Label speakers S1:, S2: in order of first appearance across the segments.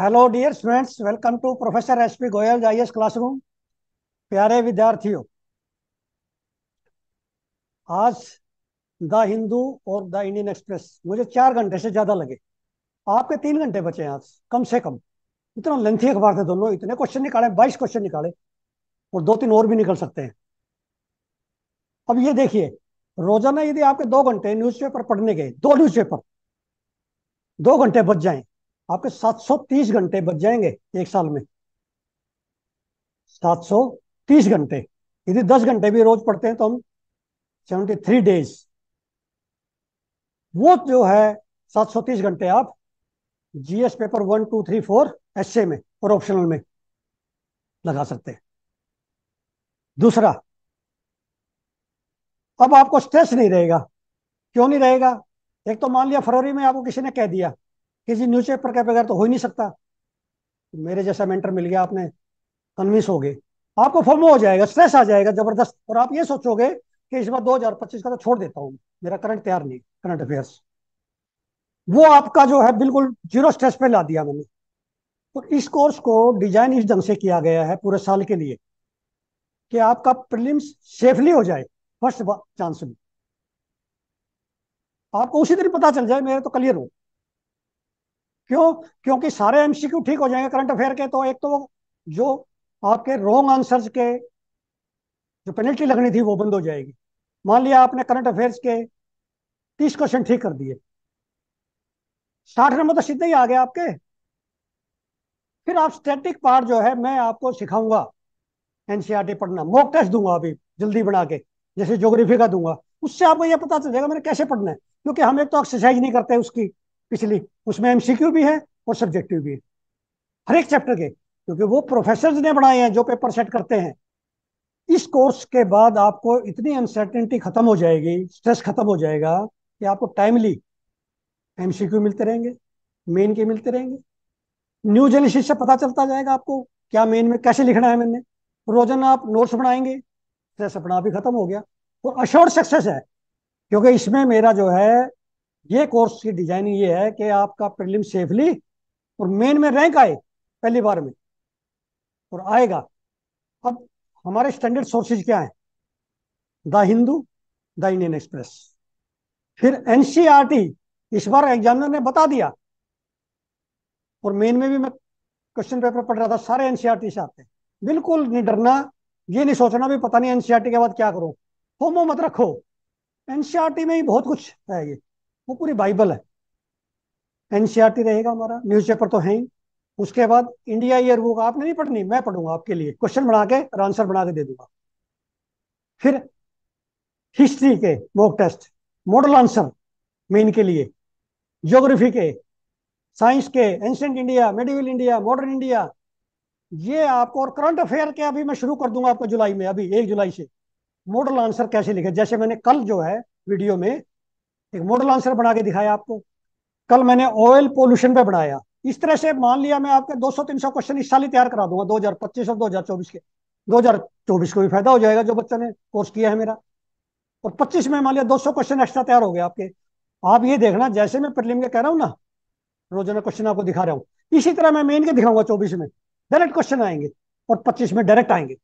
S1: Hello dear students welcome to professor S P Goyal I classroom प्यारे विद्यार्थियों आज the Hindu और द इंडियन एक्सप्रेस मुझे चार घंटे से ज़्यादा लगे आपके तीन घंटे बचे हैं आज कम से कम इतना लेंथी अखबार थे दोनों इतने क्वेश्चन निकाले बाईस क्वेश्चन निकाले और दो तीन और भी निकल सकते हैं अब ये देखिए रोजाना यदि आपके दो घंटे न्यूज पढ़ने गए दो न्यूज दो घंटे बच जाएं आपके 730 घंटे बच जाएंगे एक साल में 730 घंटे यदि 10 घंटे भी रोज पढ़ते हैं तो हम 73 डेज वो जो है 730 घंटे आप GS paper one two three four essay में और ऑप्शनल में लगा सकते हैं दूसरा अब आपको स्ट्रेस नहीं रहेगा क्यों नहीं रहेगा एक तो मान लिया फरवरी में आपको किसी ने कह दिया किसी न्यूज पेपर के बगैर तो हो ही नहीं सकता तो मेरे जैसा मेंटर मिल गया आपने कन्विंस हो गए आपको फॉर्मो हो जाएगा स्ट्रेस आ जाएगा जबरदस्त और आप ये सोचोगे कि इस बार 2025 का तो छोड़ देता हूँ मेरा करंट तैयार नहीं करंट अफेयर्स वो आपका जो है बिल्कुल जीरो स्ट्रेस पे ला दिया मैंने तो इस कोर्स को डिजाइन इस ढंग से किया गया है पूरे साल के लिए कि आपका प्रीलिम्स सेफली हो जाए फर्स्ट चांस में आपको उसी दिन पता चल जाए मेरे तो क्लियर हो क्यों क्योंकि सारे एमसीक्यू ठीक हो जाएंगे करंट अफेयर के तो एक तो जो आपके रॉन्ग आंसर्स के जो पेनल्टी लगनी थी वो बंद हो जाएगी मान लिया आपने करंट अफेयर्स के तीस क्वेश्चन ठीक कर दिए साठ नंबर तो सीधे ही आ गए आपके फिर आप स्टैटिक पार्ट जो है मैं आपको सिखाऊंगा एनसीआरटी e पढ़ना मॉक टेस्ट दूंगा अभी जल्दी बना के जैसे ज्योग्राफी का दूंगा उससे आपको यह पता चल जाएगा मैंने कैसे पढ़ना है क्योंकि हम एक तो एक्सरसाइज नहीं करते उसकी पिछली उसमें एमसीक्यू भी है और सब्जेक्टिव भी है हर एक चैप्टर के क्योंकि वो प्रोफेसर ने बनाए हैं जो पेपर सेट करते हैं इस कोर्स के बाद आपको इतनी अनसर्टेनिटी खत्म हो जाएगी स्ट्रेस खत्म हो जाएगा कि आपको टाइमली एमसीक्यू मिलते रहेंगे मेन के मिलते रहेंगे न्यू जेनेसिस से पता चलता जाएगा आपको क्या मेन में कैसे लिखना है मैंने रोजाना आप नोट्स बनाएंगे स्ट्रेस अपना आप खत्म हो गया और अश्योर सक्सेस है क्योंकि इसमें मेरा जो है ये कोर्स की डिजाइनिंग ये है कि आपका प्रिलिम सेफली और मेन में रैंक आए पहली बार में और आएगा अब हमारे स्टैंडर्ड सोर्सेज क्या हैं the Hindu the Indian Express फिर एनसीईआरटी इस बार एग्जामिनर ने बता दिया और मेन में भी मैं क्वेश्चन पेपर पढ़ रहा था सारे एनसीईआरटी से आते हैं बिल्कुल नहीं डरना ये नहीं सोचना भी पता नहीं एनसीईआरटी के बाद क्या करो होमो मत रखो एनसीईआरटी में ही बहुत कुछ है ये वो पूरी बाइबल है एनसीआरटी रहेगा हमारा न्यूज़पेपर तो है ही उसके बाद इंडिया ईयर बुक आपने नहीं पढ़नी मैं पढ़ूंगा आपके लिए क्वेश्चन बना के और आंसर बना के दे दूंगा फिर हिस्ट्री के mock test model answer main के लिए ज्योग्राफी के साइंस के ancient India medieval India modern India ये आपको और करंट अफेयर के अभी मैं शुरू कर दूंगा आपको जुलाई में अभी एक जुलाई से मॉडल आंसर कैसे लिखे जैसे मैंने कल जो है वीडियो में एक मॉडल आंसर बना के दिखाया आपको कल मैंने ऑयल पोल्यूशन पे बनाया इस तरह से मान लिया मैं आपके 200-300 क्वेश्चन इस साल ही तैयार करा दूंगा 2025 और 2024 के 2024 को भी फायदा हो जाएगा जो बच्चों ने कोर्स किया है मेरा और 25 में मान लिया 200 क्वेश्चन एक्स्ट्रा तैयार हो गए आपके आप ये देखना जैसे मैं प्रिलिम के कह रहा हूँ ना रोजाना क्वेश्चन आपको दिखा रहा हूँ इसी तरह मैं मेन के दिखाऊंगा चौबीस में डायरेक्ट क्वेश्चन आएंगे और पच्चीस में डायरेक्ट आएंगे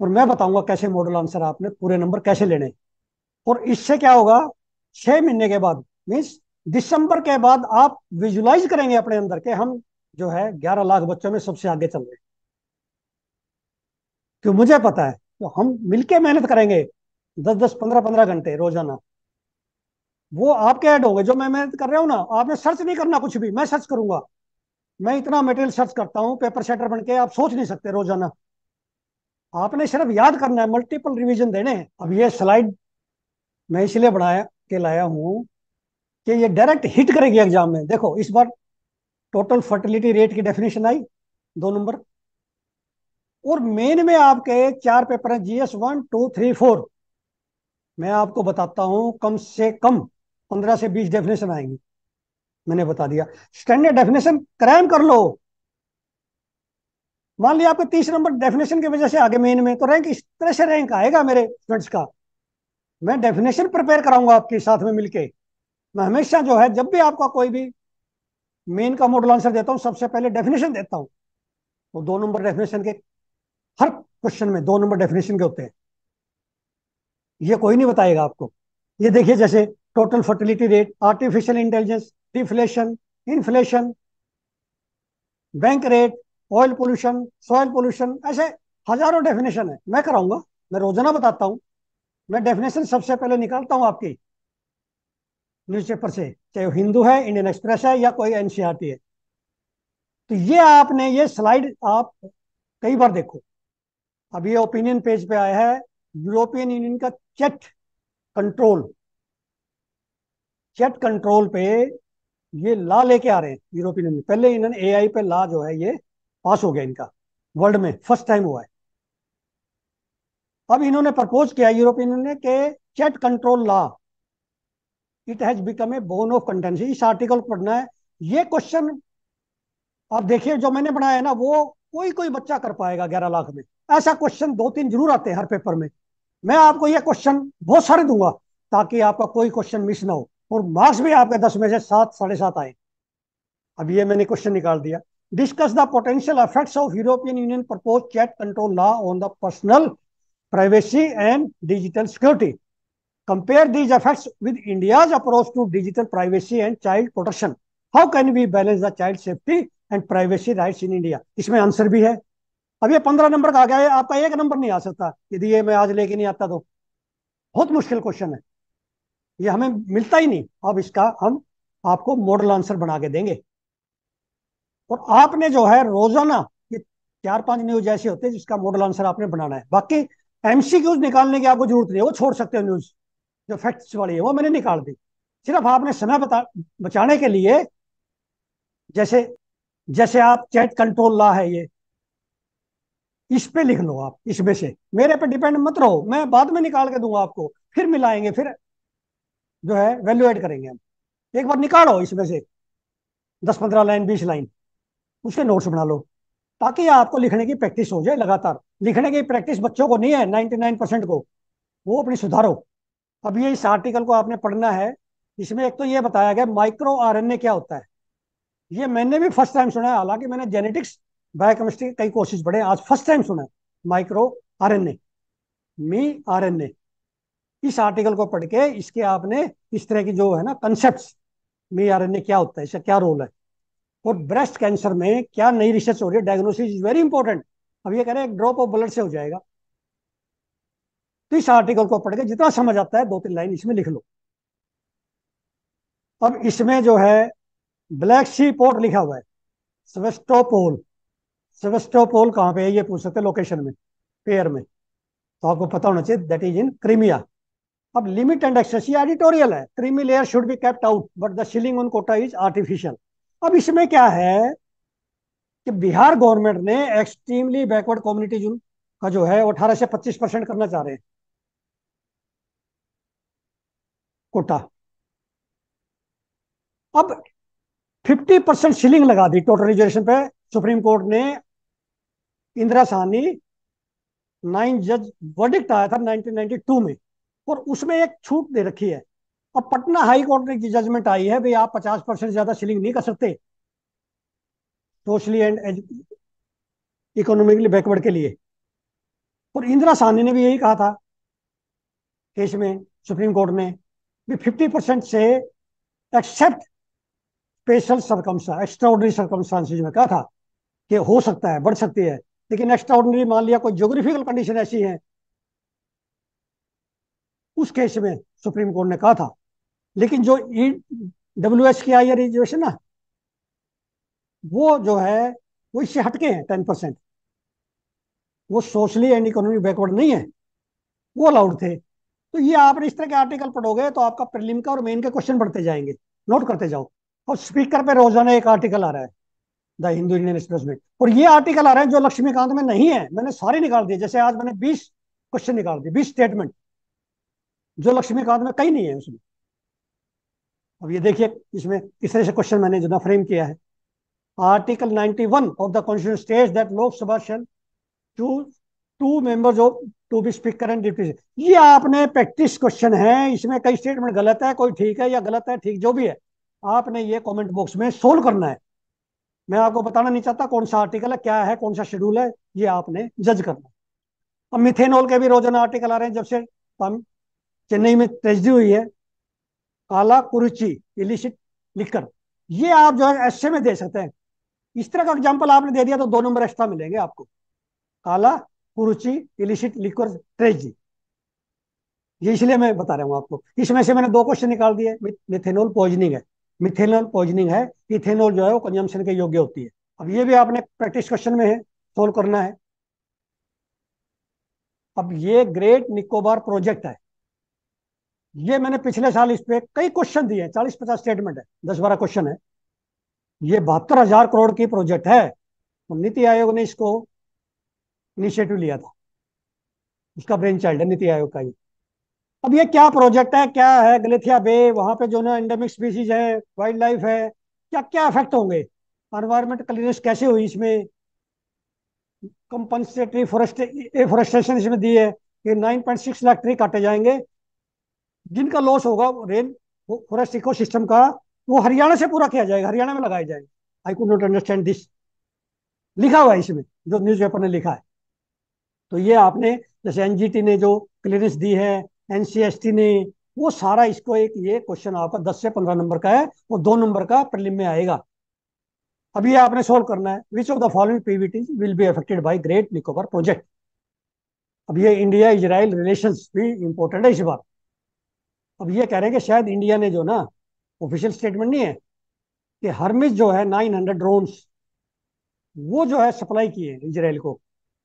S1: और मैं बताऊंगा कैसे मॉडल आंसर आपने पूरे नंबर कैसे लेने हैं और इससे क्या होगा छह महीने के बाद मीन्स दिसंबर के बाद आप विजुलाइज करेंगे अपने अंदर के हम जो है ग्यारह लाख बच्चों में सबसे आगे चल रहे हैं क्यों मुझे पता है तो हम मिलके मेहनत करेंगे दस दस पंद्रह पंद्रह घंटे रोजाना वो आपके ऐड होंगे जो मैं मेहनत कर रहा हूँ ना आपने सर्च नहीं करना कुछ भी मैं सर्च करूंगा मैं इतना मटेरियल सर्च करता हूँ पेपर सेटर बन के आप सोच नहीं सकते रोजाना आपने सिर्फ याद करना है मल्टीपल रिविजन देने अब ये स्लाइड मैं इसलिए बढ़ाया के लाया हूँ कि ये डायरेक्ट हिट करेगी एग्जाम में देखो इस बार टोटल फर्टिलिटी रेट की डेफिनेशन आई दो नंबर और मेन में आपके चार पेपर हैं GS one two three four मैं आपको बताता हूं कम से कम पंद्रह से बीस डेफिनेशन आएंगी मैंने बता दिया स्टैंडर्ड डेफिनेशन क्रैम कर लो मान लिया आपके तीस नंबर डेफिनेशन की वजह से आगे मेन में तो रैंक इस तरह से रैंक आएगा मेरे स्टूडेंट्स का मैं डेफिनेशन प्रिपेयर कराऊंगा आपके साथ में मिलके मैं हमेशा जो है जब भी आपका कोई भी मेन का मॉडल आंसर देता हूं सबसे पहले डेफिनेशन देता हूं वो तो दो नंबर डेफिनेशन के हर क्वेश्चन में दो नंबर डेफिनेशन के होते हैं ये कोई नहीं बताएगा आपको ये देखिए जैसे total fertility rate artificial intelligence deflation inflation bank rate oil pollution soil pollution ऐसे हजारों डेफिनेशन है मैं कराऊंगा मैं रोजाना बताता हूं मैं डेफिनेशन सबसे पहले निकालता हूं आपकी न्यूज़पेपर से चाहे वो हिंदू है इंडियन एक्सप्रेस है या कोई एनसीआरटी e है तो ये आपने ये स्लाइड आप कई बार देखो अब ये ओपिनियन पेज पे आया है यूरोपियन यूनियन का चेट कंट्रोल चेट कंट्रोल पे ये ला लेके आ रहे हैं यूरोपियन यूनियन पहले इन्होंने एआई पे लॉ जो है ये पास हो गया इनका वर्ल्ड में फर्स्ट टाइम हुआ है अब इन्होंने प्रपोज किया यूरोपियन ने कि chat control law it has become a bone of contention इस आर्टिकल को पढ़ना है ये क्वेश्चन आप देखिए जो मैंने बनाया है ना वो कोई कोई बच्चा कर पाएगा ग्यारह लाख में ऐसा क्वेश्चन दो तीन जरूर आते हैं हर पेपर में मैं आपको ये क्वेश्चन बहुत सारे दूंगा ताकि आपका कोई क्वेश्चन मिस ना हो और मार्क्स भी आपके दस में से सात साढ़े सात आए अब ये मैंने क्वेश्चन निकाल दिया discuss the potential effects of European union propose chat control law on the personal privacy and digital security. Compare these efforts with India's approach to digital privacy and child protection. How can we balance the child safety and privacy rights in India? isme answer bhi hai ab ye 15 number ka आ गया है आपका एक number नहीं आ सकता यदि ये मैं आज लेके नहीं आता तो बहुत मुश्किल क्वेश्चन है ये हमें मिलता ही नहीं अब इसका हम आपको मॉडल आंसर बना के देंगे और आपने जो है रोजाना ये चार पांच न्यूज ऐसे होते हैं जिसका मॉडल आंसर आपने बनाना है बाकी एमसीक्यूज निकालने की आपको जरूरत नहीं है वो छोड़ सकते हो न्यूज जो फैक्ट्स वाली है वो मैंने निकाल दी सिर्फ आपने समय बता बचाने के लिए जैसे जैसे आप चैट कंट्रोल ला है ये इस पे लिख लो आप इसमें से मेरे पे डिपेंड मत रहो मैं बाद में निकाल के दूंगा आपको फिर मिलाएंगे फिर जो है वैल्यू एड करेंगे हम एक बार निकालो इसमें से दस पंद्रह लाइन बीस लाइन उसके नोट्स बना लो ताकि आपको लिखने की प्रैक्टिस हो जाए लगातार लिखने की प्रैक्टिस बच्चों को नहीं है 99 परसेंट को वो अपनी सुधारो अब ये इस आर्टिकल को आपने पढ़ना है इसमें एक तो ये बताया गया माइक्रो आर क्या होता है ये मैंने भी फर्स्ट टाइम सुना है हालांकि मैंने जेनेटिक्स बायोकेमिस्ट्री के कई कोर्सेज पढ़े आज फर्स्ट टाइम सुना है माइक्रो आर मी आर इस आर्टिकल को पढ़ के इसके आपने इस तरह की जो है ना कंसेप्ट मी आर क्या होता है इसका क्या रोल है और ब्रेस्ट कैंसर में क्या नई रिसर्च हो रही है डायग्नोसिस इज वेरी इंपॉर्टेंट अब ये कह रहे हैं ड्रॉप ऑफ ब्लड से हो जाएगा तो इस आर्टिकल को पढ़ के जितना समझ आता है दो तीन लाइन इसमें लिख लो अब इसमें जो है ब्लैक सी पोर्ट लिखा हुआ है सेवेस्टोपोल सेवेस्टोपोल कहाँ पे है ये पूछ सकते लोकेशन में पेयर में तो आपको पता होना चाहिए दैट इज इन क्रीमिया अब लिमिट एंड एक्सेस ये एडिटोरियल है creamy layer should be kept out but the ceiling on quota is artificial अब इसमें क्या है कि बिहार गवर्नमेंट ने एक्सट्रीमली बैकवर्ड कम्युनिटी का जो है अठारह से पच्चीस परसेंट करना चाह रहे हैं कोटा अब फिफ्टी परसेंट सीलिंग लगा दी टोटल रिजर्वेशन पे सुप्रीम कोर्ट ने इंदिरा सहनी नाइन जज वर्डिक्ट आया था 1992 में और उसमें एक छूट दे रखी है अब पटना हाई कोर्ट की जजमेंट आई है भाई आप पचास परसेंट ज्यादा सीलिंग नहीं कर सकते सोशली एंड इकोनॉमिकली बैकवर्ड के लिए और इंदिरा सानी ने भी यही कहा था केस में सुप्रीम कोर्ट में भी फिफ्टी परसेंट से एक्सेप्ट स्पेशल सरकमसा एक्स्ट्राऑर्डनरी सरकमस्टांसिस में कहा था कि हो सकता है बढ़ सकती है लेकिन एक्स्ट्राऑर्डनरी मान लिया कोई ज्योग्राफिकल कंडीशन ऐसी है उस केस में सुप्रीम कोर्ट ने कहा था लेकिन जो ई डब्ल्यू एच की आई रिजर्वेशन ना वो जो है वो इससे हटके हैं टेन परसेंट वो सोशली एंड इकोनॉमी बैकवर्ड नहीं है वो अलाउड थे तो ये आप इस तरह के आर्टिकल पढ़ोगे तो आपका प्रिलिम का और मेन के क्वेश्चन बढ़ते जाएंगे नोट करते जाओ और स्पीकर पे रोजाना एक आर्टिकल आ रहा है द हिंदू इंडियन एक्सप्रेस में और ये आर्टिकल आ रहे हैं जो लक्ष्मीकांत में नहीं है मैंने सारे निकाल दिए जैसे आज मैंने बीस क्वेश्चन निकाल दिए बीस स्टेटमेंट जो लक्ष्मीकांत में कहीं नहीं है उसमें अब ये देखिए इसमें किस तरह से क्वेश्चन मैंने जो फ्रेम किया है article 91 of the constitution state that Lok Sabha shall to two members of to be speaker and deputy ये आपने प्रैक्टिस क्वेश्चन है इसमें कई स्टेटमेंट गलत है कोई ठीक है या गलत है ठीक जो भी है आपने ये कमेंट बॉक्स में सोल्व करना है मैं आपको बताना नहीं चाहता कौन सा आर्टिकल है क्या है कौन सा शेड्यूल है ये आपने जज करना है अब मिथेनॉल के भी रोजाना आर्टिकल आ रहे हैं जब से चेन्नई में ट्रेजडी हुई है काला कुरुची इलिशिट लिकर ये आप जो है एस में दे सकते हैं इस तरह का एग्जाम्पल आपने दे दिया तो दो नंबर एक्स्ट्रा मिलेंगे आपको काला कुरुची इलिशिट लिक्वर ट्रेजी ये इसलिए मैं बता रहा हूँ आपको इसमें से मैंने दो क्वेश्चन निकाल दिए मिथेनॉल पॉइजनिंग है मिथेनॉल पॉइजनिंग है इथेनॉल जो है वो कंजम्पशन के योग्य होती है अब ये भी आपने प्रैक्टिस क्वेश्चन में है सोल्व करना है अब ये ग्रेट निकोबार प्रोजेक्ट है ये मैंने पिछले साल इस पे कई क्वेश्चन दिए हैं चालीस पचास स्टेटमेंट है दस बारह क्वेश्चन है ये बहत्तर हजार करोड़ की प्रोजेक्ट है तो नीति आयोग ने इसको इनिशिएटिव लिया था इसका ब्रेन चाइल्ड है नीति आयोग का ये अब ये क्या प्रोजेक्ट है क्या है गलेथिया बे वहां पे जो ना एंडेमिक स्पीसीज है वाइल्ड लाइफ है क्या क्या इफेक्ट होंगे एनवायरमेंट क्लियरेंस कैसे हुई इसमें कंपनसेटरी फॉरेस्ट एफोरेस्टेशन इसमें दी है कि 9.6 लाख ट्री काटे जाएंगे जिनका लॉस होगा रेन फॉरेस्ट इको सिस्टम का वो हरियाणा से पूरा किया जाएगा हरियाणा में लगाए जाएंगे I could not understand this लिखा हुआ है इसमें जो न्यूज़पेपर ने लिखा है तो ये आपने जैसे एनजीटी ने जो क्लियरेंस दी है एनसीएसटी ने वो सारा इसको एक ये क्वेश्चन आपका दस से पंद्रह नंबर का है और दो नंबर का प्रलिम में आएगा अब ये आपने सोल्व करना है which of the following PVT will be affected by great Nicobar project अब ये इंडिया इजराइल रिलेशन भी इंपॉर्टेंट है इस बार अब ये कह रहे हैं कि शायद इंडिया ने जो ना ऑफिशियल स्टेटमेंट नहीं है कि हरमिस जो है 900 ड्रोन्स वो जो है सप्लाई किए इसराइल को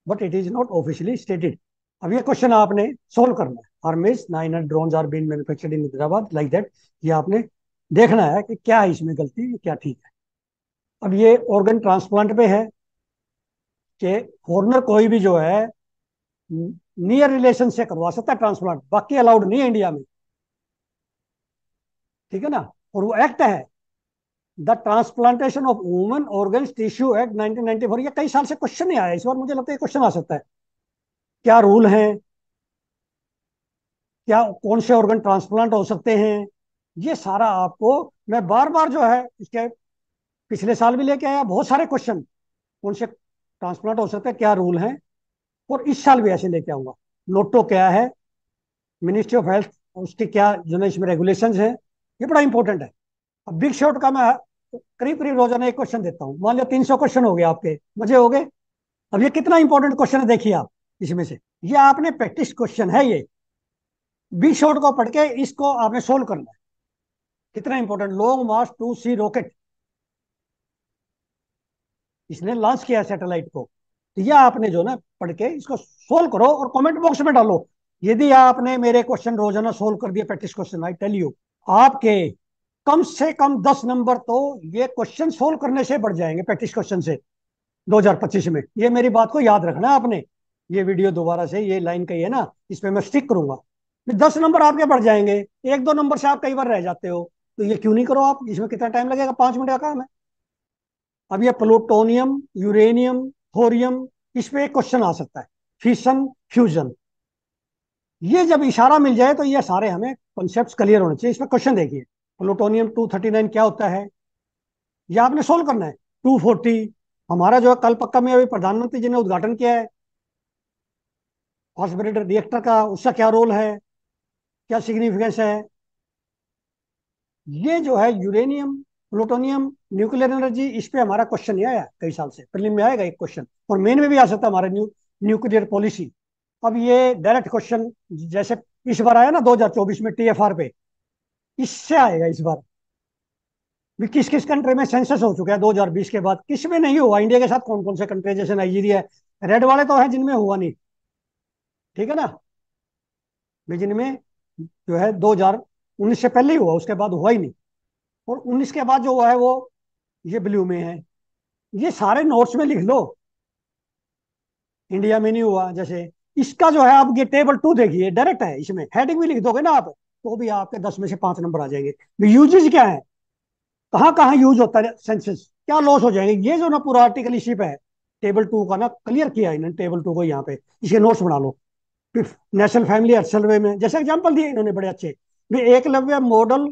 S1: but it is not officially stated अब ये क्वेश्चन आपने सोल्व करना है Hermes 900 drone are been manufactured in Hyderabad like that ये आपने देखना है कि क्या है इसमें गलती क्या ठीक है अब ये ऑर्गन ट्रांसप्लांट पे है कि फॉरनर कोई भी जो है नियर रिलेशन से करवा सकता है ट्रांसप्लांट बाकी अलाउड नहीं है इंडिया में ठीक है ना और वो एक्ट है the transplantation of human organ tissue act 1994 ये कई साल से क्वेश्चन नहीं आया इस बार मुझे लगता है क्वेश्चन आ सकता है क्या रूल है क्या कौन से ऑर्गन ट्रांसप्लांट हो सकते हैं ये सारा आपको मैं बार बार जो है इसके पिछले साल भी लेके आया बहुत सारे क्वेश्चन कौन से ट्रांसप्लांट हो सकते हैं क्या रूल है और इस साल भी ऐसे लेके आऊंगा लोटो क्या है मिनिस्ट्री ऑफ हेल्थ उसके क्या जो है इसमें रेगुलेशन है ये बड़ा इंपॉर्टेंट है अब बिग शॉट का मैं करीब करीब रोजाना एक क्वेश्चन देता हूँ मान लो तीन सौ क्वेश्चन हो गए आपके मजे हो गए अब ये कितना इंपॉर्टेंट क्वेश्चन है देखिए आप इसमें से ये आपने प्रैक्टिस क्वेश्चन है ये बिग शॉर्ट को पढ़ के इसको आपने सोल्व करना है कितना important Long March two C rocket इसने लॉन्च किया सैटेलाइट को तो यह आपने जो ना पढ़ के इसको सोल्व करो और कमेंट बॉक्स में डालो यदि आपने मेरे क्वेश्चन रोजाना सोल्व कर दिया practice question I tell you आपके कम से कम दस नंबर तो ये क्वेश्चन सोल्व करने से बढ़ जाएंगे प्रैक्टिस क्वेश्चन से 2025 में ये मेरी बात को याद रखना आपने ये वीडियो दोबारा से ये लाइन कही है ना इस पर मैं स्टिक करूंगा दस नंबर आपके बढ़ जाएंगे एक दो नंबर से आप कई बार रह जाते हो तो ये क्यों नहीं करो आप इसमें कितना टाइम लगेगा पांच मिनट का काम है अब ये प्लूटोनियम यूरेनियम थोरियम इस पर एक क्वेश्चन आ सकता है फिशन फ्यूजन ये जब इशारा मिल जाए तो ये सारे हमें कॉन्सेप्ट क्लियर होने चाहिए इसमें क्वेश्चन देखिए प्लूटोनियम टू थर्टी नाइन क्या होता है यह आपने सोल्व करना है टू फोर्टी हमारा जो है कल पक्का में अभी प्रधानमंत्री जी ने उद्घाटन किया है हॉस्पिटल रिएक्टर का उसका क्या रोल है क्या सिग्निफिकेंस है ये जो है यूरेनियम प्लूटोनियम न्यूक्लियर एनर्जी इस पर हमारा क्वेश्चन नहीं आया कई साल से प्रिलिम में आएगा एक क्वेश्चन और मेन में भी आ सकता है हमारा न्यू न्यूक्लियर पॉलिसी अब ये डायरेक्ट क्वेश्चन जैसे इस बार आया ना 2024 में टीएफआर पे इससे आएगा इस बार भी किस किस कंट्री में सेंसस हो चुका है 2020 के बाद किस में नहीं हुआ इंडिया के साथ कौन कौन से कंट्री जैसे नाइजीरिया रेड वाले तो है जिनमें हुआ नहीं ठीक है ना जिनमें जो है दो से पहले ही हुआ उसके बाद हुआ ही नहीं और उन्नीस के बाद जो हुआ है वो ये ब्लू में है ये सारे नोट्स में लिख लो इंडिया में नहीं हुआ जैसे इसका जो है आप ये टेबल टू देखिए डायरेक्ट है इसमें हेडिंग भी लिख दोगे ना आप तो भी आपके दस में से पांच नंबर आ जाएंगे यूजेज क्या है कहाँ कहाँ यूज होता है सेंसेस क्या लॉस हो जाएंगे ये जो ना पूरा आर्टिकल इसी पे है टेबल टू का ना क्लियर किया है इन्होंने टेबल टू को यहाँ पे इसके नोट्स बना लो नेशनल फैमिली एट सर्वे में जैसे एग्जाम्पल दिए इन्होंने बड़े अच्छे एक लव्य मॉडल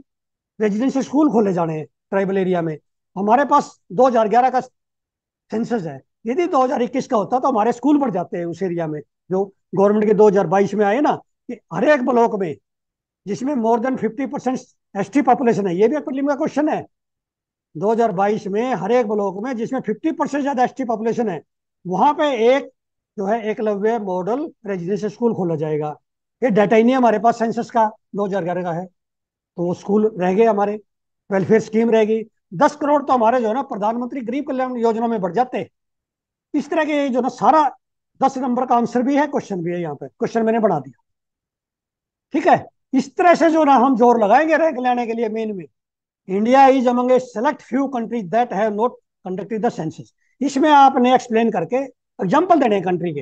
S1: रेजिडेंशियल स्कूल खोले जाने हैं ट्राइबल एरिया में हमारे पास 2011 का सेंसस है यदि 2021 का होता तो हमारे स्कूल बढ़ जाते हैं उस एरिया में जो गवर्नमेंट के 2022 में आए ना कि हर एक ब्लॉक में जिसमें more than 50 percent S T population है ये भी एक प्रीलिम का क्वेश्चन है 2022 में हर एक ब्लॉक में जिसमें 50 परसेंट ज्यादा एस टी पॉपुलेशन है वहां पे एक जो है एकलव्य मॉडल रेजिडेंशियल स्कूल खोला जाएगा ये डाटा ही नहीं हमारे पास सेंसस का दो का है तो वो स्कूल रह गए हमारे वेलफेयर स्कीम रहेगी दस करोड़ तो हमारे जो है ना प्रधानमंत्री गरीब कल्याण योजना में बढ़ जाते इस तरह के जो ना सारा दस नंबर का आंसर भी है क्वेश्चन भी है यहाँ पे क्वेश्चन मैंने बना दिया ठीक है इस तरह से जो ना हम जोर लगाएंगे रैंक लेने के लिए मेन में India is among select few countries that have not conducted the census इसमें आपने एक्सप्लेन करके एग्जाम्पल देने कंट्री के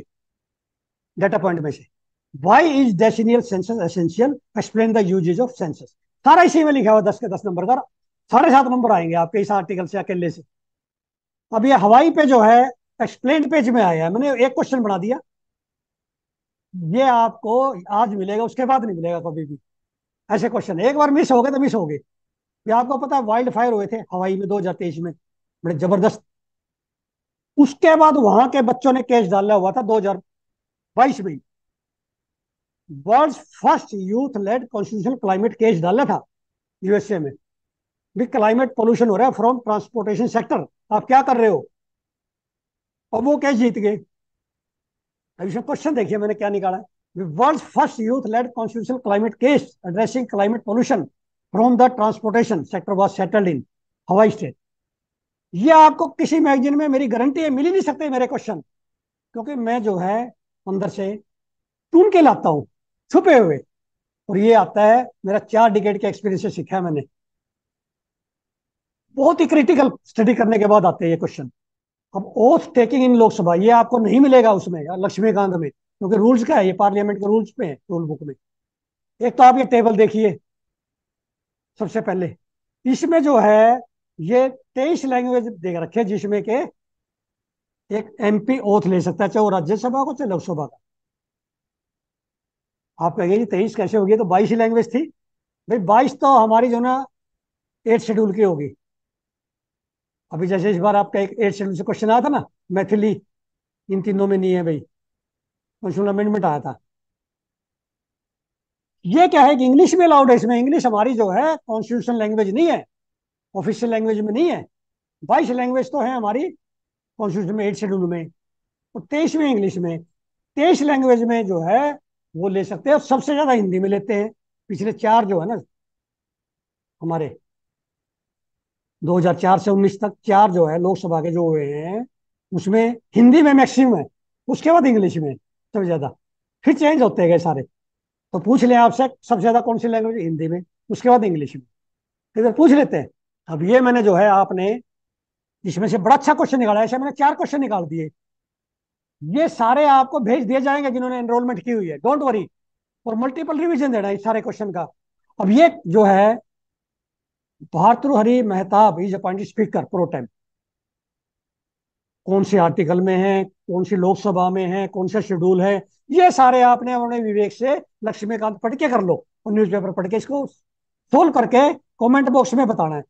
S1: डेटा पॉइंट में से why is decennial census essential explain the usages of census सारा इसी में लिखा हुआ दस के दस नंबर का साढ़े सात नंबर आएंगे आपके इस आर्टिकल से अकेले से अब ये हवाई पे जो है एक्सप्लेन पेज में आया है मैंने एक क्वेश्चन बना दिया ये आपको आज मिलेगा उसके बाद नहीं मिलेगा कभी भी ऐसे क्वेश्चन एक बार मिस हो गए तो मिस हो गए ये आपको पता है वाइल्ड फायर हुए थे हवाई में तेईस में बड़े जबरदस्त उसके बाद वहां के बच्चों ने केस डाला हुआ था बाईस में world first youth led constitution climate case डाला था यूएसए में भी क्लाइमेट पोल्यूशन हो रहा है फ्रॉम ट्रांसपोर्टेशन सेक्टर आप क्या कर रहे हो और वो क्या जीत गए अभी इसमें क्वेश्चन देखिए मैंने क्या निकाला world first youth led constitution climate case addressing climate pollution from the transportation sector was settled in Hawaii state ये आपको किसी मैगजीन में मेरी गारंटी है मिल ही नहीं सकते मेरे क्वेश्चन क्योंकि मैं जो है अंदर से टून के लाता हूं छुपे हुए और ये आता है मेरा चार डिकेट के एक्सपीरियंस से सीखा है मैंने बहुत ही क्रिटिकल स्टडी करने के बाद आते हैं ये क्वेश्चन अब ओथ टेकिंग इन लोकसभा ये आपको नहीं मिलेगा उसमें यार लक्ष्मीकांत में क्योंकि रूल्स क्या है ये पार्लियामेंट के रूल्स पे है रूल बुक में एक तो आप ये टेबल देखिए सबसे पहले इसमें जो है ये तेईस लैंग्वेज देख रखे जिसमें के एक एमपी ओथ ले सकता है चाहे वो राज्यसभा को चाहे लोकसभा का आप कहेंगे जी तेईस कैसे होगी तो बाईस लैंग्वेज थी भाई बाईस तो हमारी जो ना एट शेड्यूल की होगी अभी जैसे इस बार आपका एक एट शेड्यूल से क्वेश्चन आया था ना मैथिली इन तीनों में नहीं है भाई कॉन्स्टिट्यूशन अमेंडमेंट आया था ये क्या है कि इंग्लिश में अलाउड है इसमें इंग्लिश हमारी जो है कॉन्स्टिट्यूशन लैंग्वेज नहीं है ऑफिशियल लैंग्वेज में नहीं है बाईस लैंग्वेज तो है हमारी कॉन्स्टिट्यूशन में एट शेड्यूल में और तो तेईसवें इंग्लिश में तेईस लैंग्वेज में जो है वो ले सकते हैं सबसे ज्यादा हिंदी में लेते हैं पिछले चार जो है ना हमारे 2004 से 19 तक चार जो है लोकसभा के जो हुए हैं उसमें हिंदी में मैक्सिमम है उसके बाद इंग्लिश में सबसे ज्यादा फिर चेंज होते गए सारे तो पूछ लें आपसे सबसे ज्यादा कौन सी लैंग्वेज हिंदी में उसके बाद इंग्लिश में इधर पूछ लेते हैं अब ये मैंने जो है आपने इसमें से बड़ा अच्छा क्वेश्चन निकाला ऐसे मैंने चार क्वेश्चन निकाल दिए ये सारे आपको भेज दिए जाएंगे जिन्होंने एनरोलमेंट की हुई है डोंट वरी और मल्टीपल रिविजन देना है इस सारे क्वेश्चन का अब ये जो है Bhartru Mahtab is appointed speaker pro tem कौन से आर्टिकल में है कौन सी लोकसभा में है कौन सा शेड्यूल है ये सारे आपने अपने विवेक से लक्ष्मीकांत पढ़ के कर लो और पेपर पढ़ के इसको सोल्व करके कमेंट बॉक्स में बताना है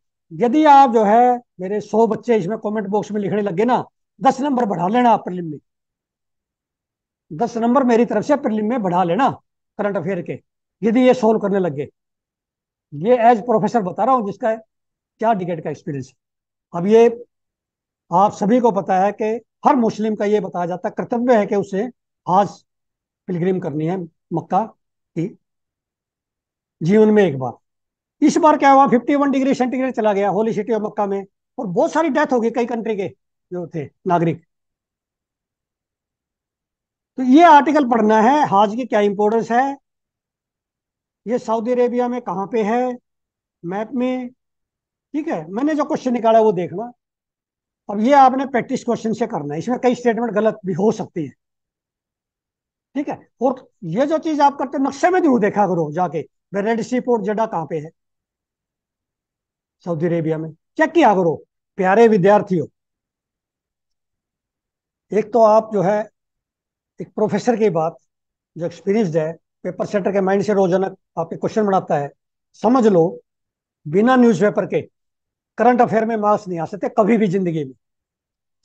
S1: यदि आप जो है मेरे सौ बच्चे इसमें कमेंट बॉक्स में लिखने लगे ना दस नंबर बढ़ा लेना आप प्रिलिम में दस नंबर मेरी तरफ से प्रिलिम में बढ़ा लेना करंट अफेयर के यदि ये सोल्व करने लगे ये एज प्रोफेसर बता रहा हूँ जिसका क्या डिकेट का एक्सपीरियंस है अब ये आप सभी को पता है कि हर मुस्लिम का ये बताया जाता कर्तव्य है कि उसे आज पिलग्रिम करनी है मक्का की जीवन में एक बार इस बार क्या हुआ 51 डिग्री सेंटीग्रेड चला गया होली सिटी ऑफ मक्का में और बहुत सारी डेथ हो गई कई कंट्री के जो थे नागरिक तो ये आर्टिकल पढ़ना है हाज की क्या इंपोर्टेंस है ये सऊदी अरेबिया में कहाँ पे है मैप में ठीक है मैंने जो क्वेश्चन निकाला वो देखना अब ये आपने प्रैक्टिस क्वेश्चन से करना है इसमें कई स्टेटमेंट गलत भी हो सकती है ठीक है और ये जो चीज आप करते नक्शे में जरूर देखा करो जाके रेड सी पोर्ट जडा कहाँ पे है सऊदी अरेबिया में चेक किया करो प्यारे विद्यार्थियों एक तो आप जो है एक प्रोफेसर की बात जो एक्सपीरियंस है पेपर सेटर के माइंड से रोजाना आपके क्वेश्चन बनाता है समझ लो बिना न्यूज़पेपर के करंट अफेयर में मार्क्स नहीं आ सकते कभी भी जिंदगी में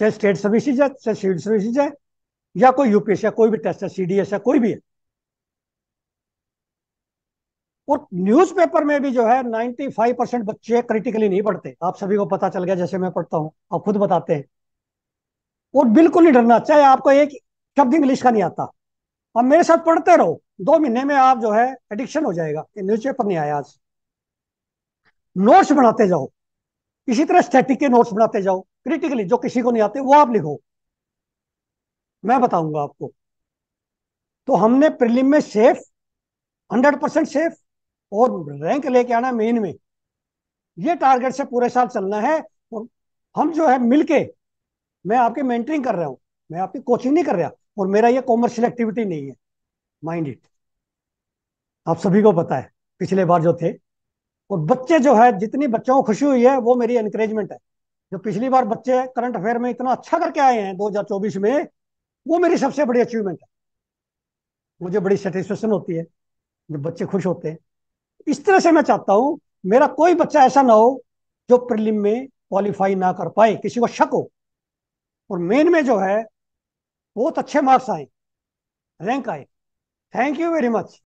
S1: चाहे स्टेट सर्विसेज है चाहे सिविल सर्विसेज है या कोई यूपीएस या कोई भी टेस्ट है सीडीएस है कोई भी है और न्यूज़पेपर में भी जो है 95 परसेंट बच्चे क्रिटिकली नहीं पढ़ते आप सभी को पता चल गया जैसे मैं पढ़ता हूं आप खुद बताते हैं और बिल्कुल नहीं डरना चाहे आपको एक शब्द इंग्लिश का नहीं आता और मेरे साथ पढ़ते रहो दो महीने में आप जो है एडिक्शन हो जाएगा ये न्यूज पेपर नहीं आया आज नोट्स बनाते जाओ इसी तरह स्टैटिक के नोट्स बनाते जाओ क्रिटिकली जो किसी को नहीं आते वो आप लिखो मैं बताऊंगा आपको तो हमने प्रिलिम में सेफ हंड्रेड परसेंट सेफ और रैंक लेके आना मेन में ये टारगेट से पूरे साल चलना है और हम जो है मिलके मैं आपकी मेंटरिंग कर रहा हूं मैं आपकी कोचिंग नहीं कर रहा और मेरा ये कॉमर्शियल एक्टिविटी नहीं है माइंड इट आप सभी को पता है पिछले बार जो थे और बच्चे जो है जितनी बच्चों को खुशी हुई है वो मेरी एनकरेजमेंट है जो पिछली बार बच्चे करंट अफेयर में इतना अच्छा करके आए हैं 2024 में वो मेरी सबसे बड़ी अचीवमेंट है मुझे बड़ी सेटिस्फेक्शन होती है जब बच्चे खुश होते हैं इस तरह से मैं चाहता हूं मेरा कोई बच्चा ऐसा ना हो जो प्रिलिम में क्वालिफाई ना कर पाए किसी को शक हो और मेन में जो है बहुत अच्छे मार्क्स आए रैंक आए थैंक यू वेरी मच